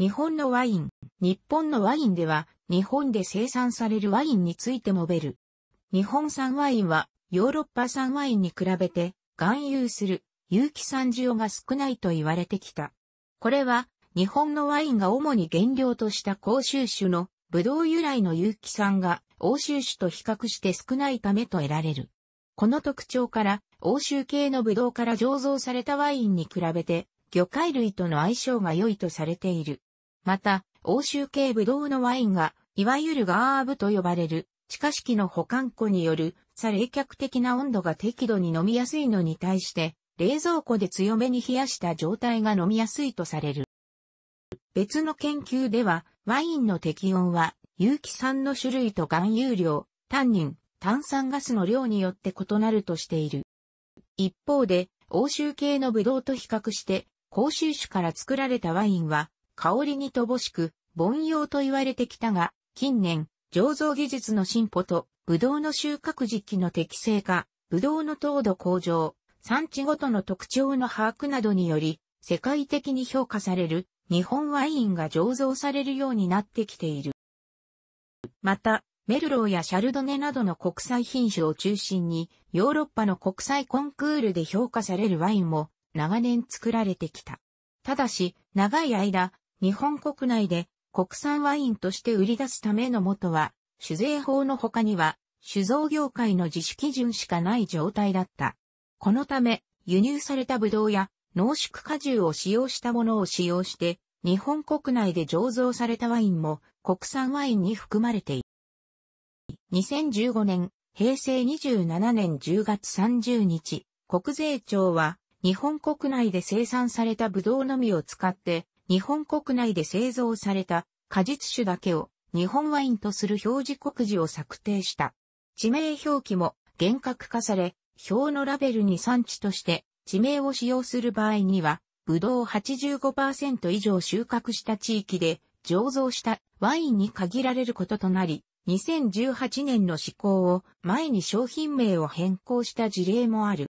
日本のワイン。日本のワインでは、日本で生産されるワインについて述べる。日本産ワインは、ヨーロッパ産ワインに比べて、含有する、有機産需要が少ないと言われてきた。これは、日本のワインが主に原料とした甲州種の、ブドウ由来の有機酸が、欧州種と比較して少ないためと得られる。この特徴から、欧州系のブドウから醸造されたワインに比べて、魚介類との相性が良いとされている。また、欧州系ブドウのワインが、いわゆるガーブと呼ばれる、地下式の保管庫による、さ冷却的な温度が適度に飲みやすいのに対して、冷蔵庫で強めに冷やした状態が飲みやすいとされる。別の研究では、ワインの適温は、有機酸の種類と含有量、タンニン、炭酸ガスの量によって異なるとしている。一方で、欧州系のブドウと比較して、甲州種から作られたワインは、香りに乏しく、凡庸と言われてきたが、近年、醸造技術の進歩と、ブドウの収穫時期の適正化、ブドウの糖度向上、産地ごとの特徴の把握などにより、世界的に評価される日本ワインが醸造されるようになってきている。また、メルローやシャルドネなどの国際品種を中心に、ヨーロッパの国際コンクールで評価されるワインも長年作られてきた。ただし、長い間、日本国内で国産ワインとして売り出すための元は、酒税法の他には、酒造業界の自主基準しかない状態だった。このため、輸入されたブドウや濃縮果汁を使用したものを使用して、日本国内で醸造されたワインも国産ワインに含まれている。2015年、平成27年10月30日、国税庁は日本国内で生産されたブドウのみを使って日本国内で製造された果実酒だけを日本ワインとする表示告示を策定した。地名表記も厳格化され、表のラベルに産地として地名を使用する場合には、ブドウ85%以上収穫した地域で醸造したワインに限られることとなり、2018年の施行を前に商品名を変更した事例もある。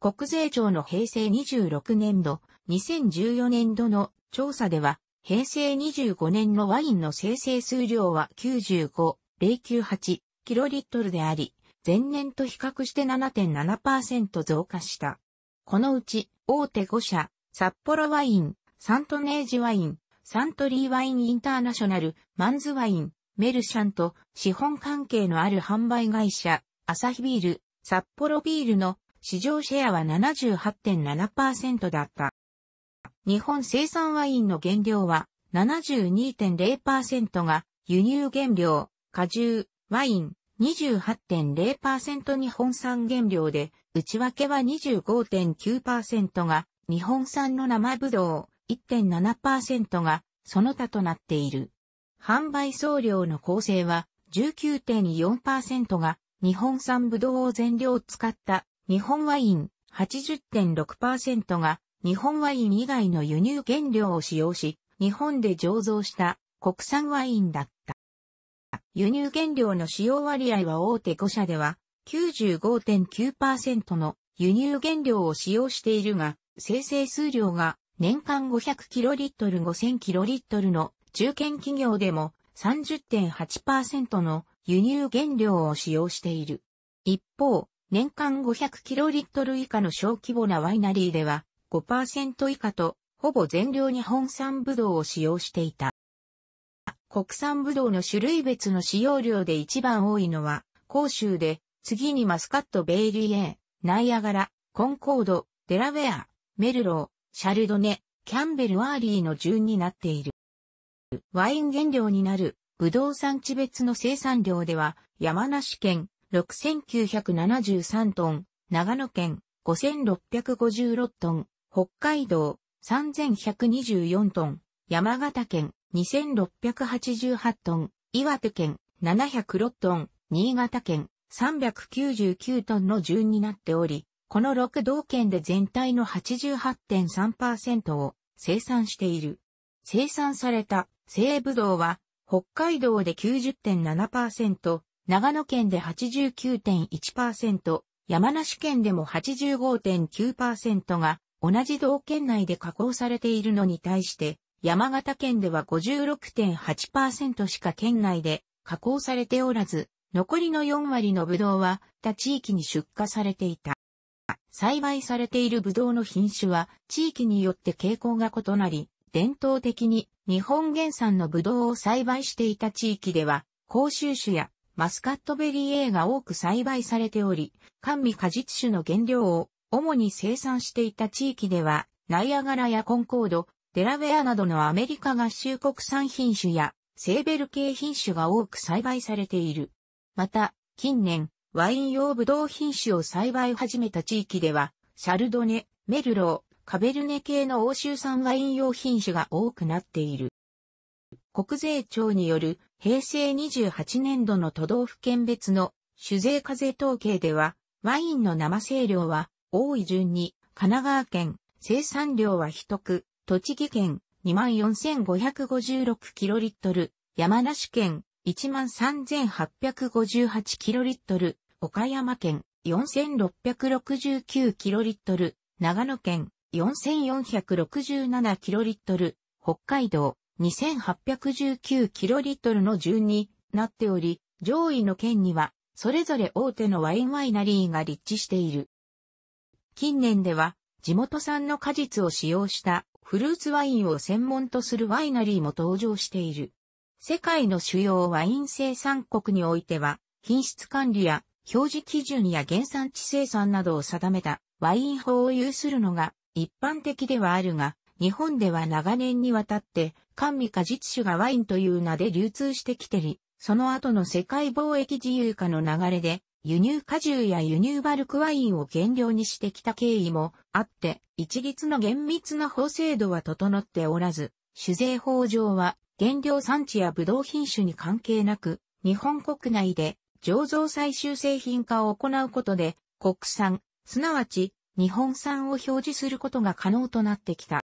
国税庁の平成26年度2014年度の調査では、平成25年のワインの生成数量は95,098キロリットルであり、前年と比較して7.7%増加した。このうち、大手5社、札幌ワイン、サントネージワイン、サントリーワインインターナショナル、マンズワイン、メルシャンと資本関係のある販売会社、アサヒビール、札幌ビールの市場シェアは78.7%だった。日本生産ワインの原料は72.0%が輸入原料、果汁、ワイン28.0%日本産原料で、内訳は25.9%が日本産の生ぶどう、1.7%がその他となっている。販売総量の構成は19.4%が日本産ぶどうを全量使った日本ワイン80.6%が日本ワイン以外の輸入原料を使用し、日本で醸造した国産ワインだった。輸入原料の使用割合は大手5社では95.9%の輸入原料を使用しているが、生成数量が年間 500kl5000kl の中堅企業でも30.8%の輸入原料を使用している。一方、年間 500kl 以下の小規模なワイナリーでは5%以下と、ほぼ全量日本産ブドウを使用していた。国産ブドウの種類別の使用量で一番多いのは、甲州で、次にマスカット・ベイリーエー、ナイアガラ、コンコード、デラウェア、メルロー、シャルドネ、キャンベル・ワーリーの順になっている。ワイン原料になる、ブドウ産地別の生産量では、山梨県6973トン、長野県5656トン、北海道3124トン、山形県2688トン、岩手県706トン、新潟県399トンの順になっており、この6道県で全体の88.3%を生産している。生産された西武道は北海道で90.7%、長野県で89.1%、山梨県でも85.9%が同じ道県内で加工されているのに対して、山形県では56.8%しか県内で加工されておらず、残りの4割のブドウは他地域に出荷されていた。栽培されているブドウの品種は地域によって傾向が異なり、伝統的に日本原産のブドウを栽培していた地域では、甲州種やマスカットベリー A が多く栽培されており、甘味果実種の原料を主に生産していた地域では、ナイアガラやコンコード、デラウェアなどのアメリカ合衆国産品種や、セーベル系品種が多く栽培されている。また、近年、ワイン用ブドウ品種を栽培始めた地域では、シャルドネ、メルロー、カベルネ系の欧州産ワイン用品種が多くなっている。国税庁による平成28年度の都道府県別の酒税課税統計では、ワインの生清量は多い順に、神奈川県、生産量は一区、栃木県、24,556キロリットル、山梨県、13,858キロリットル、岡山県、4,669キロリットル、長野県、4,467キロリットル、北海道、2819キロリットルの順になっており、上位の県には、それぞれ大手のワインワイナリーが立地している。近年では地元産の果実を使用したフルーツワインを専門とするワイナリーも登場している。世界の主要ワイン生産国においては、品質管理や表示基準や原産地生産などを定めたワイン法を有するのが一般的ではあるが、日本では長年にわたって、甘味果実酒がワインという名で流通してきてり、その後の世界貿易自由化の流れで、輸入果汁や輸入バルクワインを原料にしてきた経緯もあって、一律の厳密な法制度は整っておらず、酒税法上は原料産地やブドウ品種に関係なく、日本国内で醸造最終製品化を行うことで、国産、すなわち日本産を表示することが可能となってきた。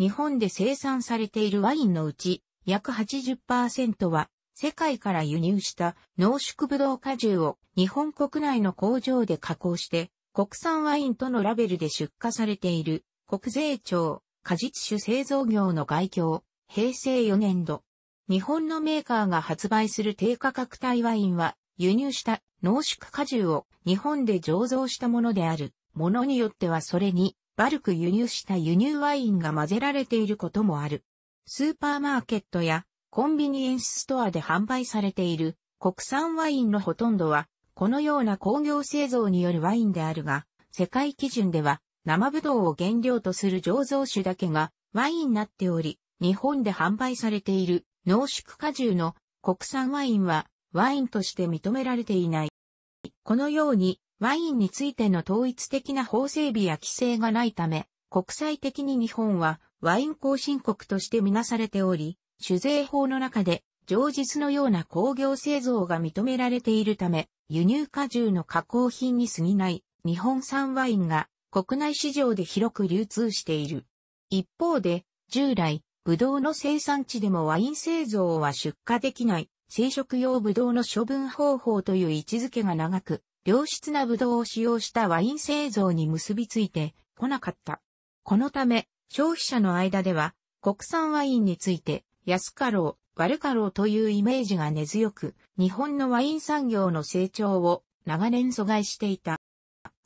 日本で生産されているワインのうち、約80%は世界から輸入した濃縮ブドウ果汁を日本国内の工場で加工して、国産ワインとのラベルで出荷されている国税庁果実酒製造業の外況、平成4年度。日本のメーカーが発売する低価格帯ワインは、輸入した濃縮果汁を日本で醸造したものである。ものによってはそれに、バルク輸入した輸入ワインが混ぜられていることもある。スーパーマーケットやコンビニエンスストアで販売されている国産ワインのほとんどは、このような工業製造によるワインであるが、世界基準では生ぶどうを原料とする醸造酒だけがワインになっており、日本で販売されている濃縮果汁の国産ワインはワインとして認められていない。このようにワインについての統一的な法整備や規制がないため、国際的に日本はワイン更新国としてみなされており、酒税法の中で、上実のような工業製造が認められているため、輸入果汁の加工品に過ぎない日本産ワインが国内市場で広く流通している。一方で、従来、ブドウの生産地でもワイン製造は出荷できない生食用ブドウの処分方法という位置づけが長く、良質なブドウを使用したワイン製造に結びついてこなかった。このため、消費者の間では国産ワインについて安かろう、悪かろうというイメージが根強く、日本のワイン産業の成長を長年阻害していた。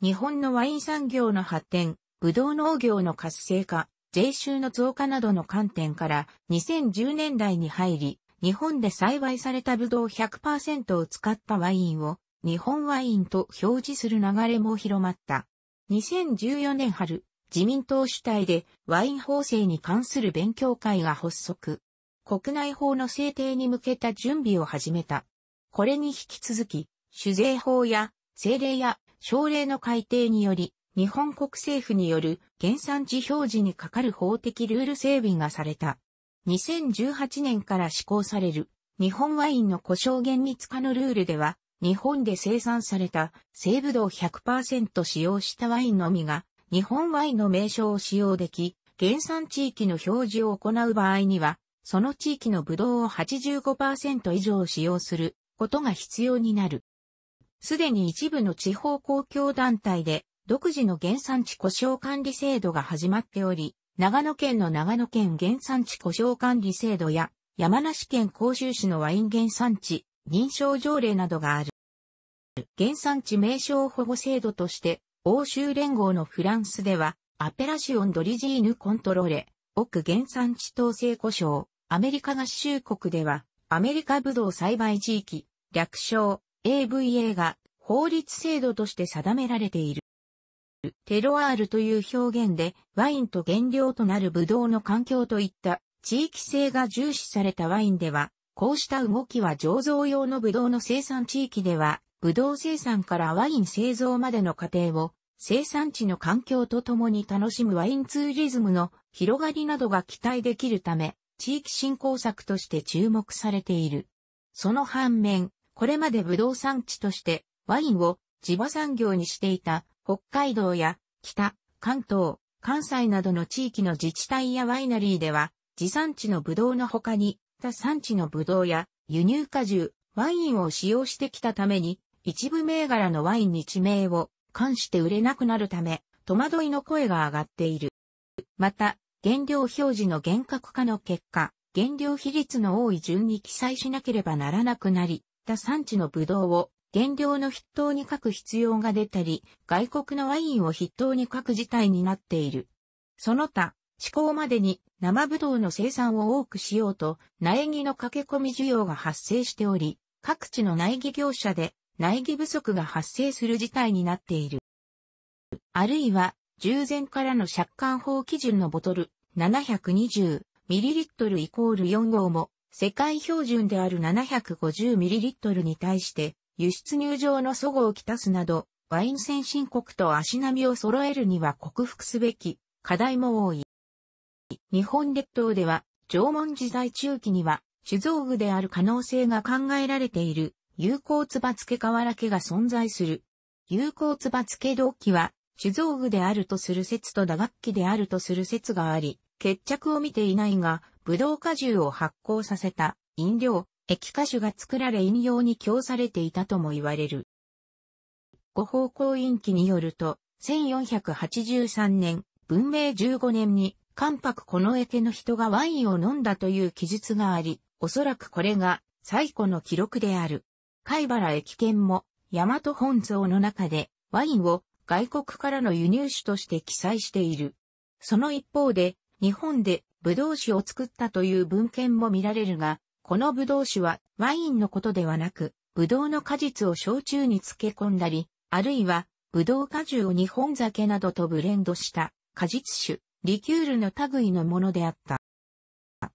日本のワイン産業の発展、ブドウ農業の活性化、税収の増加などの観点から2010年代に入り、日本で栽培されたブドウ100%を使ったワインを日本ワインと表示する流れも広まった。2014年春、自民党主体でワイン法制に関する勉強会が発足。国内法の制定に向けた準備を始めた。これに引き続き、酒税法や政令や省令の改定により、日本国政府による原産地表示にかかる法的ルール整備がされた。2018年から施行される日本ワインの故障厳密化のルールでは、日本で生産された西武道100%使用したワインのみが日本ワインの名称を使用でき、原産地域の表示を行う場合には、その地域のブドウを85%以上使用することが必要になる。すでに一部の地方公共団体で独自の原産地故障管理制度が始まっており、長野県の長野県原産地故障管理制度や山梨県甲州市のワイン原産地認証条例などがある。原産地名称保護制度として欧州連合のフランスではアペラシオンドリジーヌコントローレ、奥原産地統制故障、アメリカ合衆国では、アメリカブドウ栽培地域、略称 AVA が法律制度として定められている。テロアールという表現で、ワインと原料となるブドウの環境といった地域性が重視されたワインでは、こうした動きは醸造用のブドウの生産地域では、ブドウ生産からワイン製造までの過程を生産地の環境とともに楽しむワインツーリズムの広がりなどが期待できるため、地域振興策として注目されている。その反面、これまでブドウ産地としてワインを地場産業にしていた北海道や北、関東、関西などの地域の自治体やワイナリーでは、地産地のブドウの他に、他産地のブドウや輸入果汁、ワインを使用してきたために、一部銘柄のワインに地名を関して売れなくなるため、戸惑いの声が上がっている。また、原料表示の厳格化の結果、原料比率の多い順に記載しなければならなくなり、他産地のブドウを原料の筆頭に書く必要が出たり、外国のワインを筆頭に書く事態になっている。その他、施行までに生ブドウの生産を多くしようと、苗木の駆け込み需要が発生しており、各地の苗木業者で苗木不足が発生する事態になっている。あるいは、従前からの借款法基準のボトル、720ml イコール4号も世界標準である 750ml に対して輸出入場の祖語をきたすなど、ワイン先進国と足並みを揃えるには克服すべき課題も多い。日本列島では縄文時代中期には酒造具である可能性が考えられている有効つばつけ瓦家が存在する。有効つばつけ動機は酒造具であるとする説と打楽器であるとする説があり、決着を見ていないが、ブドウ果汁を発酵させた飲料、液化酒が作られ飲用に供されていたとも言われる。五方向院記によると、1483年、文明15年に、関白この池の人がワインを飲んだという記述があり、おそらくこれが最古の記録である。貝原駅券も、大和本草の中で、ワインを外国からの輸入種として記載している。その一方で、日本で葡萄酒を作ったという文献も見られるが、この葡萄酒はワインのことではなく、葡萄の果実を焼酎に漬け込んだり、あるいは葡萄果汁を日本酒などとブレンドした果実酒、リキュールの類のものであった。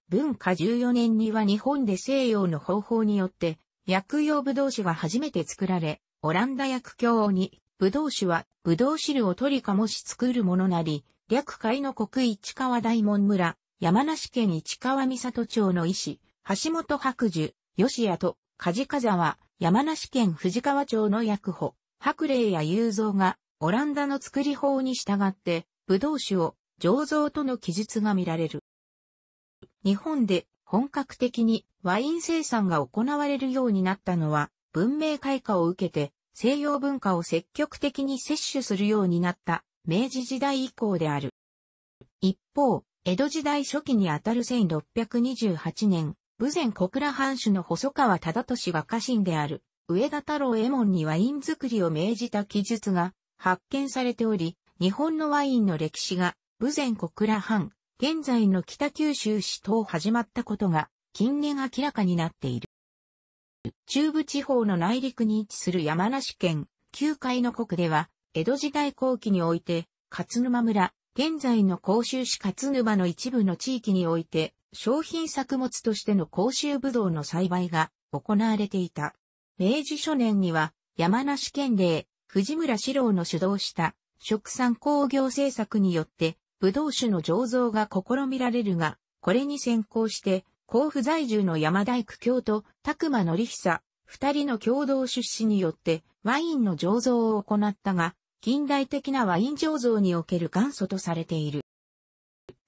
文化14年には日本で西洋の方法によって薬用葡萄酒が初めて作られ、オランダ薬協に葡萄酒は葡萄汁を取りかもし作るものなり、略会の国市川大門村、山梨県市川三里町の医師、橋本白樹、吉谷と、梶風は、山梨県藤川町の薬保、白霊や雄三が、オランダの作り法に従って、武道酒を醸造との記述が見られる。日本で本格的にワイン生産が行われるようになったのは、文明開化を受けて西洋文化を積極的に摂取するようになった明治時代以降である。一方、江戸時代初期にあたる1628年、武前小倉藩主の細川忠俊が家臣である、上田太郎右衛門にワイン作りを命じた記述が発見されており、日本のワインの歴史が、武前小倉藩、現在の北九州市等始まったことが、近年明らかになっている。中部地方の内陸に位置する山梨県、旧海の国では、江戸時代後期において、勝沼村、現在の甲州市勝沼の一部の地域において、商品作物としての甲州ぶどうの栽培が行われていた。明治初年には、山梨県令、藤村四郎の主導した食産工業政策によって、ぶどう酒の醸造が試みられるが、これに先行して、甲府在住の山大工京と竹馬則久、二人の共同出資によって、ワインの醸造を行ったが、近代的なワイン醸造における元祖とされている。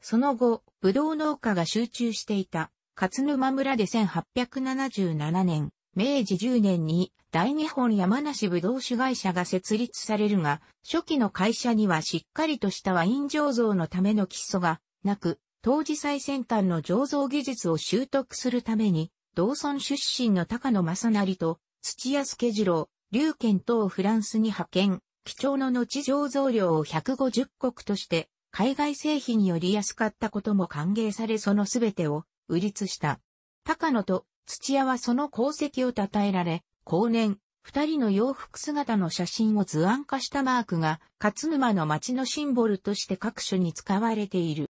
その後、ブドウ農家が集中していた、勝沼村で1877年、明治10年に大日本山梨ブドウ酒会社が設立されるが、初期の会社にはしっかりとしたワイン醸造のための基礎がなく、当時最先端の醸造技術を習得するために、道村出身の高野正成と土屋助次郎、龍賢等をフランスに派遣、貴重の後醸造量を150国として、海外製品より安かったことも歓迎されそのすべてを売りつした。高野と土屋はその功績を称えられ、後年、二人の洋服姿の写真を図案化したマークが、勝沼の町のシンボルとして各所に使われている。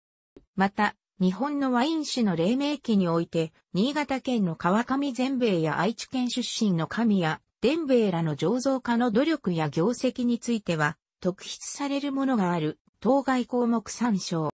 また、日本のワイン酒の黎明期において、新潟県の川上全米や愛知県出身の神谷、デンベーラの醸造家の努力や業績については、特筆されるものがある、当該項目参照。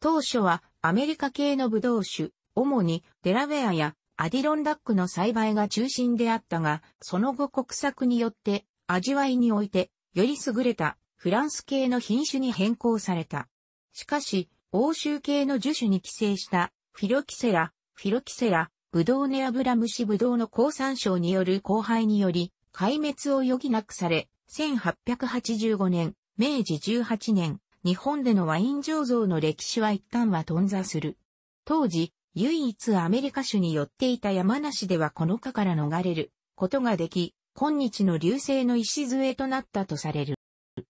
当初は、アメリカ系のブドウ酒、主にデラウェアやアディロンダックの栽培が中心であったが、その後国策によって味わいにおいてより優れたフランス系の品種に変更された。しかし、欧州系の樹種に寄生したフィロキセラ、フィロキセラ、ブドウネアブラムシブドウの鉱産省による荒廃により、壊滅を余儀なくされ、1885年、明治18年、日本でのワイン醸造の歴史は一旦は頓挫する。当時、唯一アメリカ種に寄っていた山梨ではこの科から逃れることができ、今日の流星の礎となったとされる。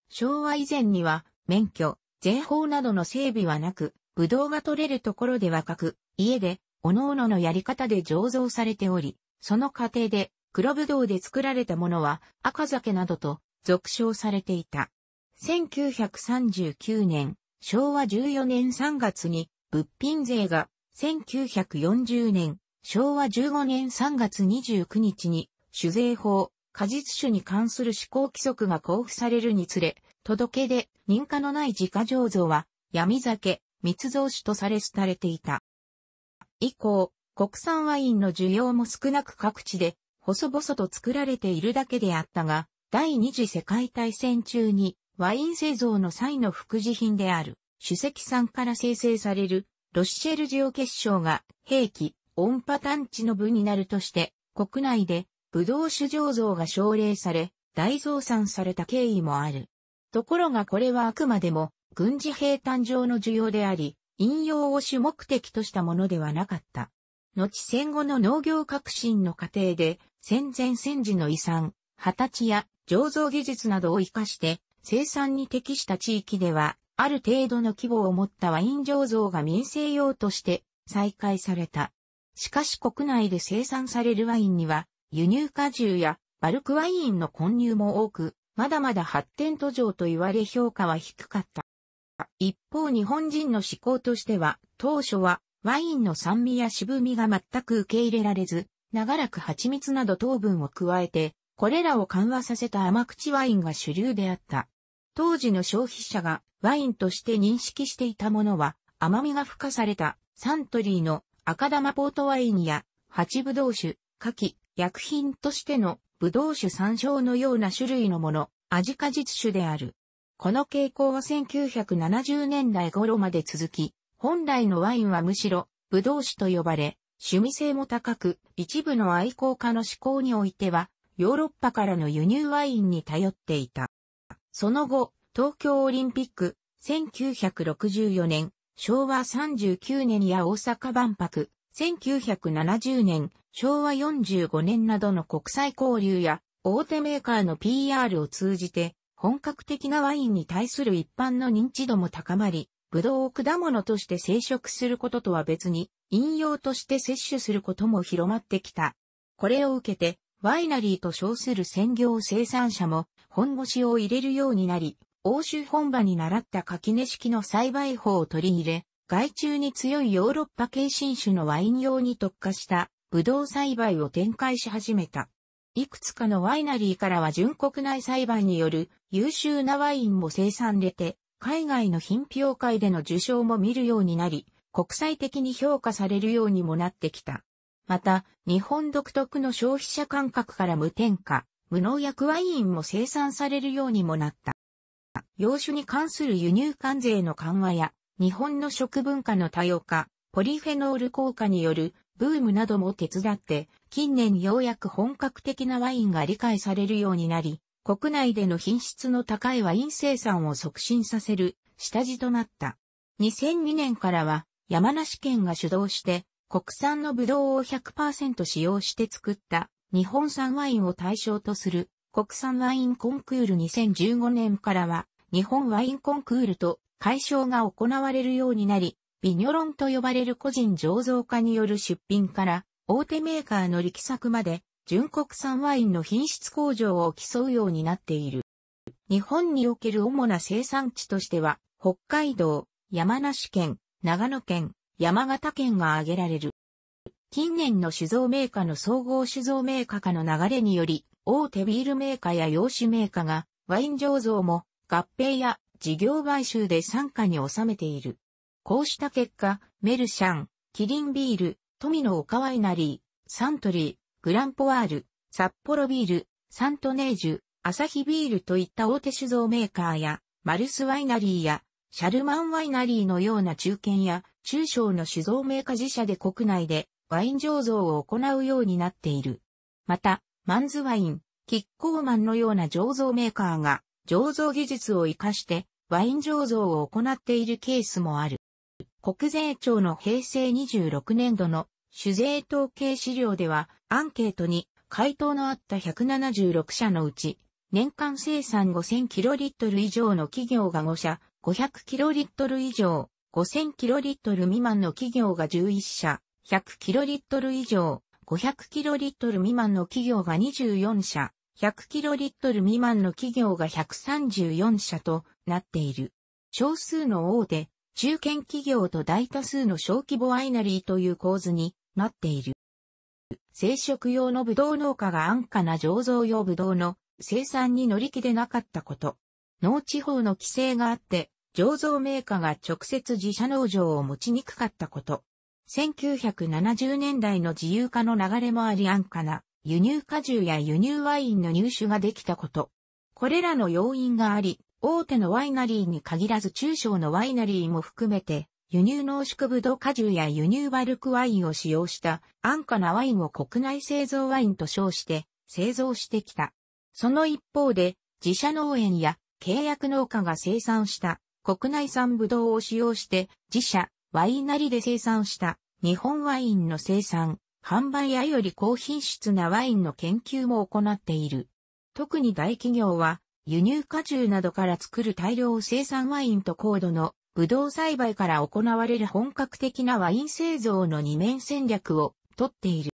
昭和以前には、免許、税法などの整備はなく、ブドウが取れるところではかく、家で各々のやり方で醸造されており、その過程で黒ぶどうで作られたものは赤酒などと俗称されていた。1939年、昭和14年3月に物品税が1940年、昭和15年3月29日に酒税法、果実酒に関する施行規則が交付されるにつれ、届けで認可のない自家醸造は闇酒、密造酒とされ廃れていた。以降、国産ワインの需要も少なく各地で、細々と作られているだけであったが、第二次世界大戦中に、ワイン製造の際の副次品である、主席産から生成される、ロッシェルジオ結晶が、兵器、音波探知の部になるとして、国内で、ブドウ酒醸造が奨励され、大増産された経緯もある。ところがこれはあくまでも、軍事兵誕生の需要であり、引用を主目的としたものではなかった。後戦後の農業革新の過程で、戦前戦時の遺産、畑や醸造技術などを活かして生産に適した地域では、ある程度の規模を持ったワイン醸造が民生用として再開された。しかし国内で生産されるワインには、輸入果汁やバルクワインの混入も多く、まだまだ発展途上と言われ評価は低かった。一方日本人の思考としては、当初はワインの酸味や渋みが全く受け入れられず、長らく蜂蜜など糖分を加えて、これらを緩和させた甘口ワインが主流であった。当時の消費者がワインとして認識していたものは、甘みが付加されたサントリーの赤玉ポートワインや蜂ぶどう酒、牡蠣、薬品としてのぶどう酒山椒のような種類のもの、味果実酒である。この傾向は1970年代頃まで続き、本来のワインはむしろ、ブドウ酒と呼ばれ、趣味性も高く、一部の愛好家の思考においては、ヨーロッパからの輸入ワインに頼っていた。その後、東京オリンピック、1964年、昭和39年や大阪万博、1970年、昭和45年などの国際交流や、大手メーカーの PR を通じて、本格的なワインに対する一般の認知度も高まり、ブドウを果物として生殖することとは別に、飲用として摂取することも広まってきた。これを受けて、ワイナリーと称する専業生産者も本腰を入れるようになり、欧州本場に習った垣根式の栽培法を取り入れ、害虫に強いヨーロッパ系新種のワイン用に特化したブドウ栽培を展開し始めた。いくつかのワイナリーからは純国内栽培による優秀なワインも生産れて、海外の品評会での受賞も見るようになり、国際的に評価されるようにもなってきた。また、日本独特の消費者感覚から無添加、無農薬ワインも生産されるようにもなった。洋酒に関する輸入関税の緩和や、日本の食文化の多様化、ポリフェノール効果によるブームなども手伝って、近年ようやく本格的なワインが理解されるようになり、国内での品質の高いワイン生産を促進させる下地となった。2002年からは山梨県が主導して国産のブドウを100%使用して作った日本産ワインを対象とする国産ワインコンクール2015年からは日本ワインコンクールと解消が行われるようになり、ビニョロンと呼ばれる個人醸造家による出品から大手メーカーの力作まで純国産ワインの品質向上を競うようになっている。日本における主な生産地としては、北海道、山梨県、長野県、山形県が挙げられる。近年の酒造メーカーの総合酒造メーカー化の流れにより、大手ビールメーカーや洋酒メーカーが、ワイン醸造も合併や事業買収で傘下に収めている。こうした結果、メルシャン、キリンビール、富の丘ワイナリー、サントリー、グランポワール、札幌ビール、サントネージュ、アサヒビールといった大手酒造メーカーや、マルスワイナリーや、シャルマンワイナリーのような中堅や中小の酒造メーカー自社で国内でワイン醸造を行うようになっている。また、マンズワイン、キッコーマンのような醸造メーカーが醸造技術を活かしてワイン醸造を行っているケースもある。国税庁の平成26年度の酒税統計資料ではアンケートに回答のあった176社のうち、年間生産5 0 0 0トル以上の企業が5社、5 0 0トル以上、5 0 0 0トル未満の企業が11社、1 0 0トル以上、5 0 0トル未満の企業が24社、1 0 0トル未満の企業が134社となっている。少数の大手、中堅企業と大多数の小規模ワイナリーという構図になっている。生殖用のブドウ農家が安価な醸造用ブドウの生産に乗り気でなかったこと。農地方の規制があって、醸造メーカーが直接自社農場を持ちにくかったこと。1970年代の自由化の流れもあり安価な輸入果汁や輸入ワインの入手ができたこと。これらの要因があり、大手のワイナリーに限らず中小のワイナリーも含めて、輸入濃縮ブドウ果汁や輸入バルクワインを使用した安価なワインを国内製造ワインと称して製造してきた。その一方で自社農園や契約農家が生産した国内産ブドウを使用して自社ワインなりで生産した日本ワインの生産、販売やより高品質なワインの研究も行っている。特に大企業は輸入果汁などから作る大量生産ワインと高度のブドウ栽培から行われる本格的なワイン製造の二面戦略をとっている。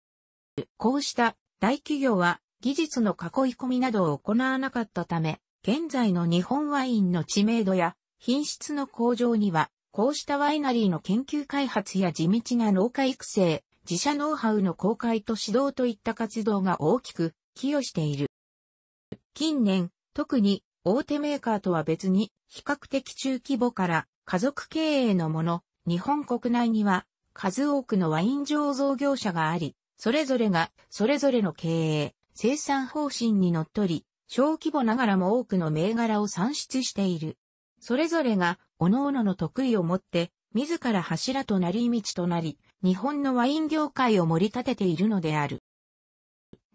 こうした大企業は技術の囲い込みなどを行わなかったため、現在の日本ワインの知名度や品質の向上には、こうしたワイナリーの研究開発や地道な農家育成、自社ノウハウの公開と指導といった活動が大きく寄与している。近年、特に大手メーカーとは別に比較的中規模から家族経営のもの、日本国内には数多くのワイン醸造業者があり、それぞれがそれぞれの経営、生産方針にのっとり、小規模ながらも多くの銘柄を算出している。それぞれが各々の得意を持って、自ら柱となり道となり、日本のワイン業界を盛り立てているのである。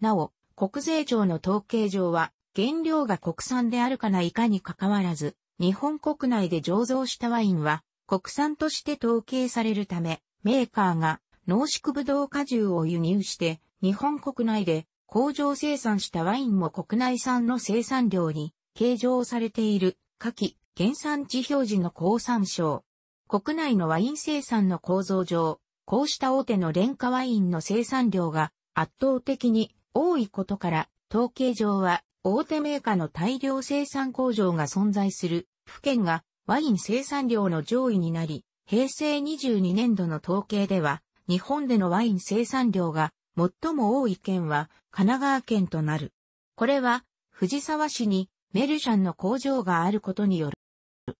なお、国税庁の統計上は、原料が国産であるかないかに関わらず、日本国内で醸造したワインは国産として統計されるため、メーカーが濃縮ぶどう果汁を輸入して、日本国内で工場生産したワインも国内産の生産量に計上されている下記原産地表示の高参照。国内のワイン生産の構造上、こうした大手の廉価ワインの生産量が圧倒的に多いことから、統計上は大手メーカーの大量生産工場が存在する府県がワイン生産量の上位になり、平成22年度の統計では、日本でのワイン生産量が最も多い県は神奈川県となる。これは藤沢市にメルシャンの工場があることによる。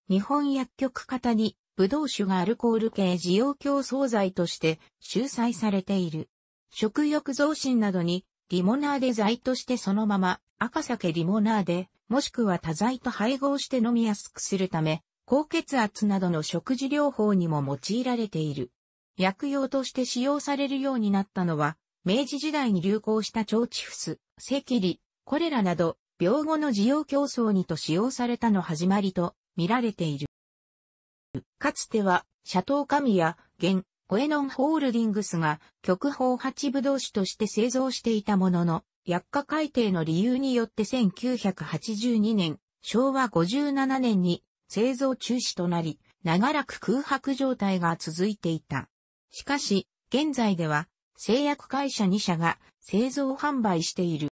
日本薬局型にブドウ酒がアルコール系需要競争剤として収載されている。食欲増進などにリモナーで剤としてそのまま赤酒リモナーで、もしくは多剤と配合して飲みやすくするため、高血圧などの食事療法にも用いられている。薬用として使用されるようになったのは、明治時代に流行した腸チフス、セキリ、コレラなど、病後の需要競争にと使用されたの始まりと見られている。かつては、シャトーカミや、ゲン、オエノンホールディングスが極方八部同士として製造していたものの、薬価改定の理由によって1982年、昭和57年に製造中止となり、長らく空白状態が続いていた。しかし、現在では、製薬会社2社が製造販売している。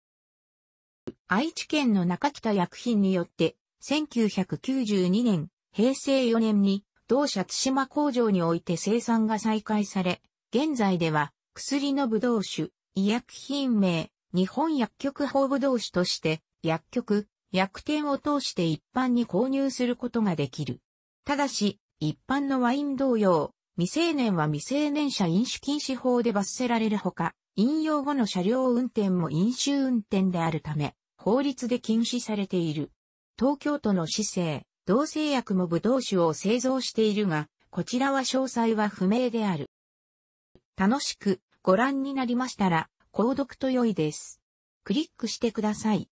愛知県の中北薬品によって、1992年、平成4年に同社津島工場において生産が再開され、現在では薬のブド酒、医薬品名、日本薬局法部同士酒として薬局、薬店を通して一般に購入することができる。ただし、一般のワイン同様、未成年は未成年者飲酒禁止法で罰せられるほか、飲用後の車両運転も飲酒運転であるため、法律で禁止されている。東京都の市政、同製薬もブド酒を製造しているが、こちらは詳細は不明である。楽しくご覧になりましたら、購読と良いです。クリックしてください。